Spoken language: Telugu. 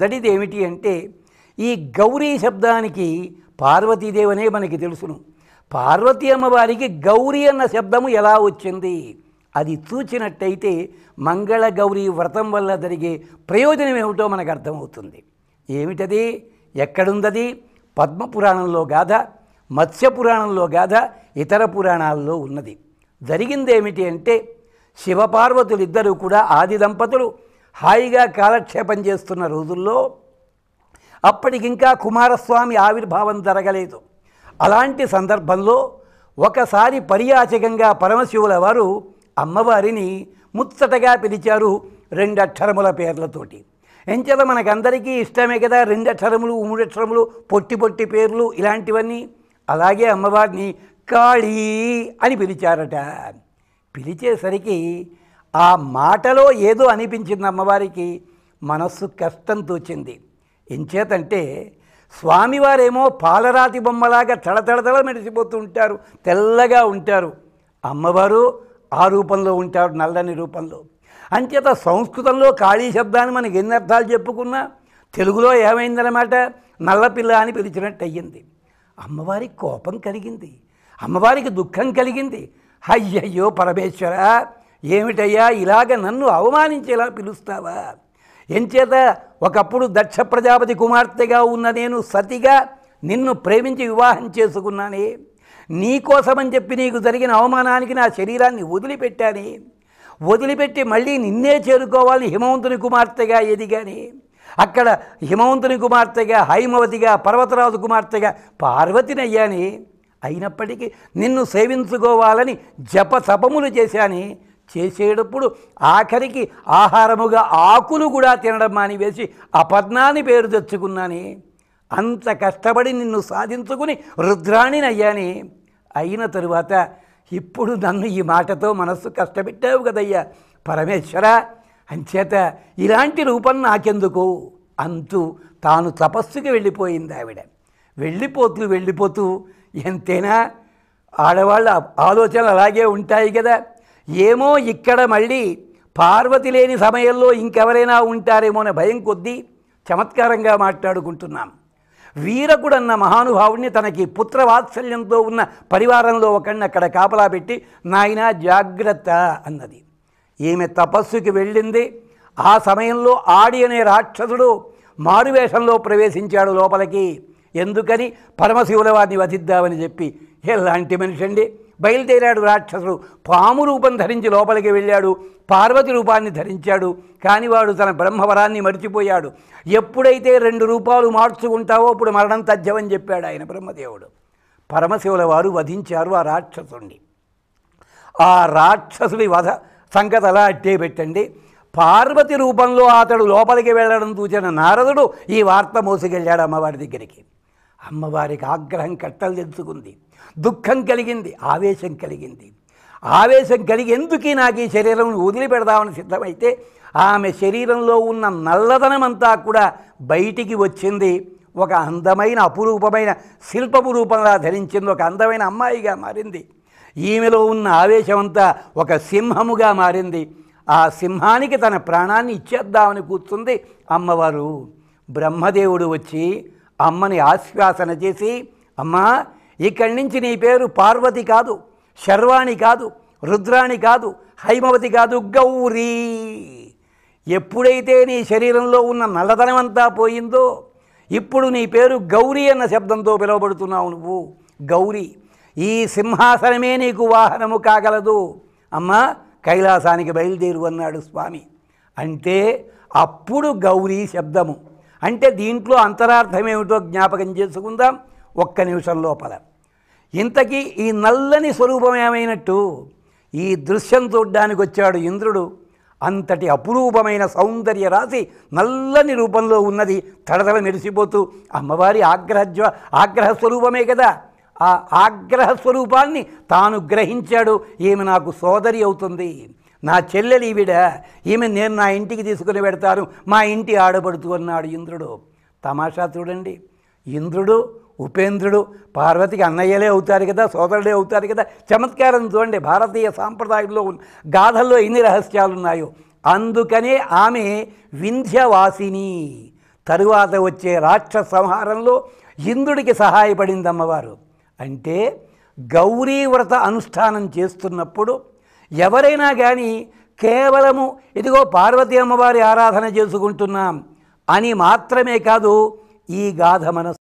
మొదటిది ఏమిటి అంటే ఈ గౌరీ శబ్దానికి పార్వతీదేవనే మనకి తెలుసును పార్వతీ అమ్మవారికి గౌరీ అన్న శబ్దము ఎలా వచ్చింది అది చూచినట్టయితే మంగళ గౌరీ వ్రతం వల్ల జరిగే ప్రయోజనం ఏమిటో మనకు అర్థమవుతుంది ఏమిటది ఎక్కడుందది పద్మపురాణంలో గాథ మత్స్యపురాణంలో గాథ ఇతర పురాణాల్లో ఉన్నది జరిగిందేమిటి అంటే శివపార్వతులిద్దరూ కూడా ఆది దంపతులు హాయిగా కాలక్షేపం చేస్తున్న రోజుల్లో అప్పటికింకా కుమారస్వామి ఆవిర్భావం జరగలేదు అలాంటి సందర్భంలో ఒకసారి పర్యాచకంగా పరమశివుల వారు అమ్మవారిని ముచ్చటగా పిలిచారు రెండక్షరముల పేర్లతోటి ఎంచెల మనకందరికీ ఇష్టమే కదా రెండక్షరములు మూడక్షరములు పొట్టి పొట్టి పేర్లు ఇలాంటివన్నీ అలాగే అమ్మవారిని కాళీ అని పిలిచారట పిలిచేసరికి ఆ మాటలో ఏదో అనిపించింది అమ్మవారికి మనస్సు కష్టం తోచింది ఎంచేతంటే స్వామివారేమో పాలరాతి బొమ్మలాగా తడతడతడ మెరిసిపోతూ ఉంటారు తెల్లగా ఉంటారు అమ్మవారు ఆ రూపంలో ఉంటారు నల్లని రూపంలో అంచేత సంస్కృతంలో ఖాళీ శబ్దాన్ని మనకి ఎన్ని అర్థాలు చెప్పుకున్నా తెలుగులో ఏమైందనమాట నల్లపిల్ల అని పిలిచినట్టు అయ్యింది అమ్మవారికి కోపం కలిగింది అమ్మవారికి దుఃఖం కలిగింది అయ్యయ్యో పరమేశ్వర ఏమిటయ్యా ఇలాగ నన్ను అవమానించేలా పిలుస్తావా ఎంచేత ఒకప్పుడు దక్ష ప్రజాపతి కుమార్తెగా ఉన్న నేను సతిగా నిన్ను ప్రేమించి వివాహం చేసుకున్నానే నీకోసమని చెప్పి నీకు జరిగిన అవమానానికి నా శరీరాన్ని వదిలిపెట్టాను వదిలిపెట్టి మళ్ళీ నిన్నే చేరుకోవాలి హిమవంతుని కుమార్తెగా ఎదిగాని అక్కడ హిమవంతుని కుమార్తెగా హైమవతిగా పర్వతరాజు కుమార్తెగా పార్వతినయ్యాని అయినప్పటికీ నిన్ను సేవించుకోవాలని జప సపములు చేశాని చేసేటప్పుడు ఆఖరికి ఆహారముగా ఆకులు కూడా తినడం మానివేసి అపద్నాన్ని పేరు తెచ్చుకున్నాని అంత కష్టపడి నిన్ను సాధించుకుని రుద్రాణినయ్యాని అయిన తరువాత ఇప్పుడు నన్ను ఈ మాటతో మనస్సు కష్టపెట్టావు కదయ్యా పరమేశ్వర అంచేత ఇలాంటి రూపం నాకెందుకు అంటూ తాను తపస్సుకి వెళ్ళిపోయింది ఆవిడ వెళ్ళిపోతూ వెళ్ళిపోతూ ఎంతైనా ఆడవాళ్ళ ఆలోచనలు అలాగే ఉంటాయి కదా ఏమో ఇక్కడ మళ్ళీ పార్వతి లేని సమయంలో ఇంకెవరైనా అనే భయం కొద్దీ చమత్కారంగా మాట్లాడుకుంటున్నాం వీరకుడన్న మహానుభావుడిని తనకి పుత్రవాత్సల్యంతో ఉన్న పరివారంలో ఒకడిని అక్కడ కాపలా పెట్టి నాయన జాగ్రత్త అన్నది ఈమె తపస్సుకి వెళ్ళింది ఆ సమయంలో ఆడి అనే రాక్షసుడు మారువేషంలో ప్రవేశించాడు లోపలికి ఎందుకని పరమశివుల వారిని వధిద్దామని చెప్పి ఎలాంటి మనిషి అండి బయలుదేరాడు రాక్షసుడు పాము రూపం ధరించి లోపలికి వెళ్ళాడు పార్వతి రూపాన్ని ధరించాడు కానీ వాడు తన బ్రహ్మవరాన్ని మర్చిపోయాడు ఎప్పుడైతే రెండు రూపాలు మార్చుకుంటావో అప్పుడు మరణం తథ్యమని చెప్పాడు ఆయన బ్రహ్మదేవుడు పరమశివుల వారు వధించారు ఆ రాక్షసుడిని ఆ రాక్షసుడి వధ సంగతి అలా అట్టే పెట్టండి పార్వతి రూపంలో అతడు లోపలికి వెళ్ళడం చూసిన నారదుడు ఈ వార్త మోసుకెళ్ళాడు అమ్మవారి దగ్గరికి అమ్మవారికి ఆగ్రహం కట్టలు దుఃఖం కలిగింది ఆవేశం కలిగింది ఆవేశం కలిగి ఎందుకీ నాకు ఈ శరీరం వదిలిపెడదామని సిద్ధమైతే ఆమె శరీరంలో ఉన్న నల్లదనమంతా కూడా బయటికి వచ్చింది ఒక అందమైన అపురూపమైన శిల్పపు రూపంలా ధరించింది ఒక అందమైన అమ్మాయిగా మారింది ఈమెలో ఉన్న ఆవేశమంతా ఒక సింహముగా మారింది ఆ సింహానికి తన ప్రాణాన్ని ఇచ్చేద్దామని కూర్చుంది అమ్మవారు బ్రహ్మదేవుడు వచ్చి అమ్మని ఆశ్వాసన చేసి అమ్మా ఇక్కడి నుంచి నీ పేరు పార్వతి కాదు శర్వాణి కాదు రుద్రాణి కాదు హైమవతి కాదు గౌరీ ఎప్పుడైతే నీ శరీరంలో ఉన్న నల్లధనమంతా పోయిందో ఇప్పుడు నీ పేరు గౌరీ అన్న శబ్దంతో పిలువబడుతున్నావు నువ్వు గౌరీ ఈ సింహాసనమే నీకు వాహనము కాగలదు అమ్మ కైలాసానికి బయలుదేరు అన్నాడు స్వామి అంటే అప్పుడు గౌరీ శబ్దము అంటే దీంట్లో అంతరార్థం ఏమిటో జ్ఞాపకం చేసుకుందాం ఒక్క నిమిషం లోపల ఇంతకీ ఈ నల్లని స్వరూపం ఏమైనట్టు ఈ దృశ్యం చూడ్డానికి వచ్చాడు ఇంద్రుడు అంతటి అపురూపమైన సౌందర్య రాశి నల్లని రూపంలో ఉన్నది తడతల మెరిసిపోతూ అమ్మవారి ఆగ్రహ ఆగ్రహ స్వరూపమే కదా ఆ ఆగ్రహ స్వరూపాన్ని తాను గ్రహించాడు ఏమి నాకు సోదరి అవుతుంది నా చెల్లెలు ఈవిడ ఈమె నేను నా ఇంటికి తీసుకుని పెడతాను మా ఇంటి ఆడబడుతూ అన్నాడు ఇంద్రుడు తమాషా చూడండి ఇంద్రుడు ఉపేంద్రుడు పార్వతికి అన్నయ్యలే అవుతారు కదా సోదరుడే అవుతారు కదా చమత్కారం చూడండి భారతీయ సాంప్రదాయంలో గాథల్లో ఎన్ని రహస్యాలు ఉన్నాయో అందుకనే ఆమె వింధ్యవాసిని తరువాత వచ్చే రాక్ష సంహారంలో ఇంద్రుడికి సహాయపడింది అమ్మవారు అంటే గౌరీవ్రత అనుష్ఠానం చేస్తున్నప్పుడు ఎవరైనా కానీ కేవలము ఇదిగో పార్వతీ అమ్మవారి ఆరాధన చేసుకుంటున్నాం అని మాత్రమే కాదు ఈ గాథ మన